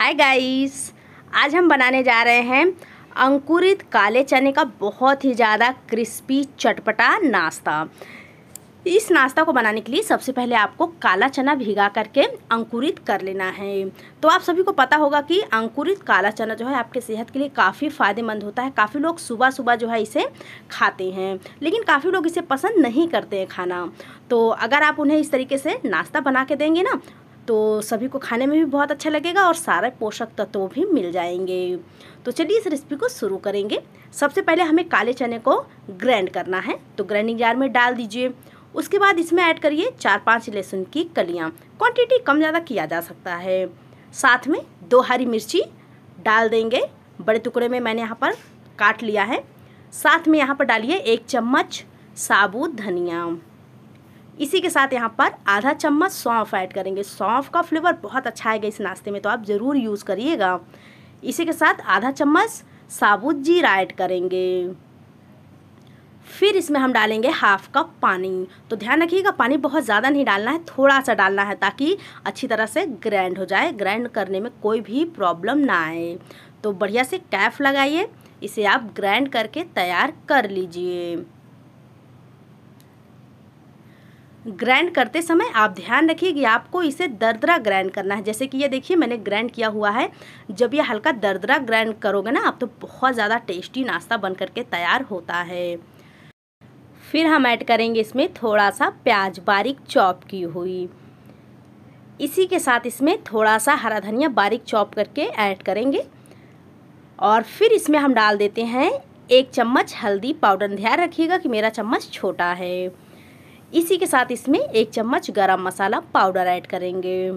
hi guys आज हम बनाने जा रहे हैं अंकुरित काले चने का बहुत ही ज़्यादा क्रिस्पी चटपटा नाश्ता इस नाश्ता को बनाने के लिए सबसे पहले आपको काला चना भिगा करके अंकुरित कर लेना है तो आप सभी को पता होगा कि अंकुरित काला चना जो है आपके सेहत के लिए काफ़ी फ़ायदेमंद होता है काफ़ी लोग सुबह सुबह जो है इसे खाते हैं लेकिन काफ़ी लोग इसे पसंद नहीं करते हैं खाना तो अगर आप उन्हें इस तरीके से नाश्ता बना के देंगे ना तो सभी को खाने में भी बहुत अच्छा लगेगा और सारे पोषक तत्व भी मिल जाएंगे तो चलिए इस रेसिपी को शुरू करेंगे सबसे पहले हमें काले चने को ग्रैंड करना है तो ग्राइंडिंग जार में डाल दीजिए उसके बाद इसमें ऐड करिए चार पाँच लहसुन की कलियाँ क्वांटिटी कम ज़्यादा किया जा सकता है साथ में दो हरी मिर्ची डाल देंगे बड़े टुकड़े में मैंने यहाँ पर काट लिया है साथ में यहाँ पर डालिए एक चम्मच साबुत धनिया इसी के साथ यहाँ पर आधा चम्मच सौंफ ऐड करेंगे सौंफ का फ्लेवर बहुत अच्छा आएगा इस नाश्ते में तो आप ज़रूर यूज़ करिएगा इसी के साथ आधा चम्मच साबुत जीरा ऐड करेंगे फिर इसमें हम डालेंगे हाफ कप पानी तो ध्यान रखिएगा पानी बहुत ज़्यादा नहीं डालना है थोड़ा सा डालना है ताकि अच्छी तरह से ग्राइंड हो जाए ग्राइंड करने में कोई भी प्रॉब्लम ना आए तो बढ़िया से कैफ लगाइए इसे आप ग्राइंड करके तैयार कर लीजिए ग्राइंड करते समय आप ध्यान रखिए कि आपको इसे दरदरा ग्राइंड करना है जैसे कि ये देखिए मैंने ग्राइंड किया हुआ है जब ये हल्का दरदरा ग्राइंड करोगे ना आप तो बहुत ज़्यादा टेस्टी नाश्ता बन करके तैयार होता है फिर हम ऐड करेंगे इसमें थोड़ा सा प्याज बारीक चॉप की हुई इसी के साथ इसमें थोड़ा सा हरा धनिया बारीक चॉप करके ऐड करेंगे और फिर इसमें हम डाल देते हैं एक चम्मच हल्दी पाउडर ध्यान रखिएगा कि मेरा चम्मच छोटा है इसी के साथ इसमें एक चम्मच गरम मसाला पाउडर ऐड करेंगे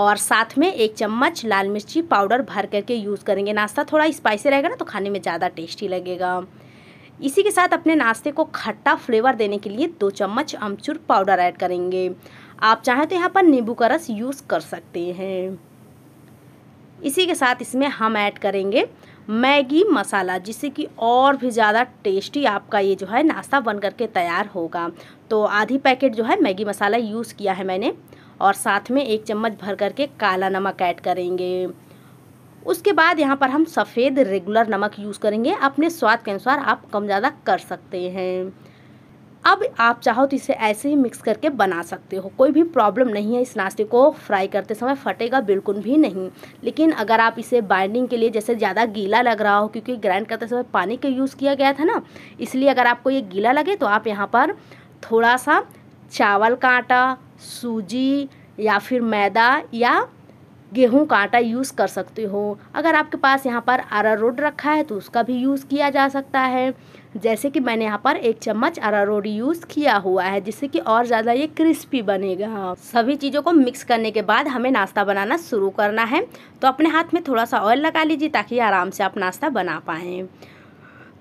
और साथ में एक चम्मच लाल मिर्ची पाउडर भर करके यूज़ करेंगे नाश्ता थोड़ा स्पाइसी रहेगा ना तो खाने में ज़्यादा टेस्टी लगेगा इसी के साथ अपने नाश्ते को खट्टा फ्लेवर देने के लिए दो चम्मच अमचूर पाउडर ऐड करेंगे आप चाहें तो यहाँ पर नींबू का रस यूज़ कर सकते हैं इसी के साथ इसमें हम ऐड करेंगे मैगी मसाला जिससे कि और भी ज़्यादा टेस्टी आपका ये जो है नाश्ता बन करके तैयार होगा तो आधी पैकेट जो है मैगी मसाला यूज़ किया है मैंने और साथ में एक चम्मच भर करके काला नमक ऐड करेंगे उसके बाद यहाँ पर हम सफ़ेद रेगुलर नमक यूज़ करेंगे अपने स्वाद के अनुसार आप कम ज़्यादा कर सकते हैं अब आप चाहो तो इसे ऐसे ही मिक्स करके बना सकते हो कोई भी प्रॉब्लम नहीं है इस नाश्ते को फ्राई करते समय फटेगा बिल्कुल भी नहीं लेकिन अगर आप इसे बाइंडिंग के लिए जैसे ज़्यादा गीला लग रहा हो क्योंकि ग्राइंड करते समय पानी का यूज़ किया गया था ना इसलिए अगर आपको ये गीला लगे तो आप यहाँ पर थोड़ा सा चावल का आटा सूजी या फिर मैदा या गेहूं का आटा यूज़ कर सकते हो अगर आपके पास यहाँ पर रोड रखा है तो उसका भी यूज़ किया जा सकता है जैसे कि मैंने यहाँ पर एक चम्मच रोड यूज़ किया हुआ है जिससे कि और ज़्यादा ये क्रिस्पी बनेगा हाँ, सभी चीज़ों को मिक्स करने के बाद हमें नाश्ता बनाना शुरू करना है तो अपने हाथ में थोड़ा सा ऑयल लगा लीजिए ताकि आराम से आप नाश्ता बना पाएँ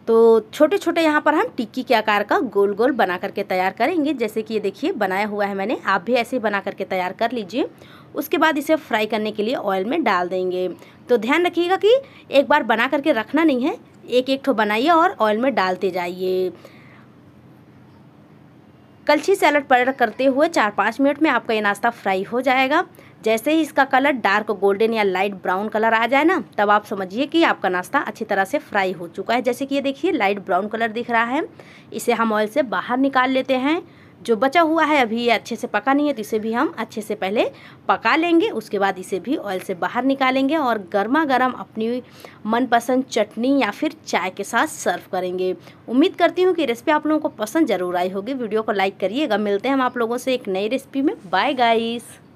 तो छोटे छोटे यहाँ पर हम टिक्की के आकार का गोल गोल बना करके तैयार करेंगे जैसे कि ये देखिए बनाया हुआ है मैंने आप भी ऐसे ही बना करके तैयार कर लीजिए उसके बाद इसे फ्राई करने के लिए ऑयल में डाल देंगे तो ध्यान रखिएगा कि एक बार बना करके रखना नहीं है एक एक ठो बनाइए और ऑयल में डालते जाइए कलछी से अलट पलट करते हुए चार पाँच मिनट में आपका ये नाश्ता फ्राई हो जाएगा जैसे ही इसका कलर डार्क गोल्डन या लाइट ब्राउन कलर आ जाए ना तब आप समझिए कि आपका नाश्ता अच्छी तरह से फ्राई हो चुका है जैसे कि ये देखिए लाइट ब्राउन कलर दिख रहा है इसे हम ऑयल से बाहर निकाल लेते हैं जो बचा हुआ है अभी ये अच्छे से पका नहीं है तो इसे भी हम अच्छे से पहले पका लेंगे उसके बाद इसे भी ऑयल से बाहर निकालेंगे और गर्मा गर्म अपनी मनपसंद चटनी या फिर चाय के साथ सर्व करेंगे उम्मीद करती हूँ कि रेसिपी आप लोगों को पसंद ज़रूर आई होगी वीडियो को लाइक करिएगा मिलते हैं हम आप लोगों से एक नई रेसिपी में बाय गाइस